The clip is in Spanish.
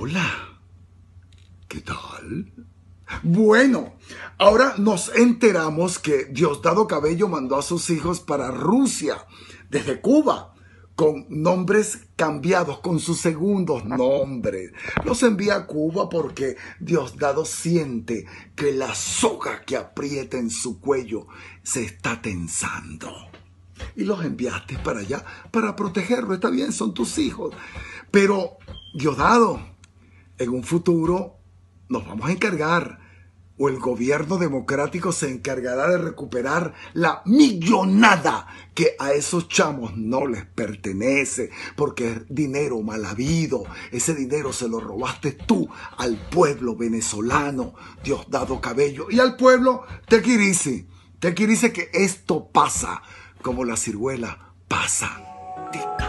Hola. ¿Qué tal? Bueno, ahora nos enteramos que Diosdado Cabello mandó a sus hijos para Rusia desde Cuba con nombres cambiados, con sus segundos nombres. Los envía a Cuba porque Diosdado siente que la soga que aprieta en su cuello se está tensando y los enviaste para allá para protegerlo. Está bien, son tus hijos. Pero, Diosdado, en un futuro nos vamos a encargar o el gobierno democrático se encargará de recuperar la millonada que a esos chamos no les pertenece, porque es dinero mal habido. Ese dinero se lo robaste tú al pueblo venezolano, Diosdado Cabello, y al pueblo te te quiere decir que esto pasa como la ciruela pasa.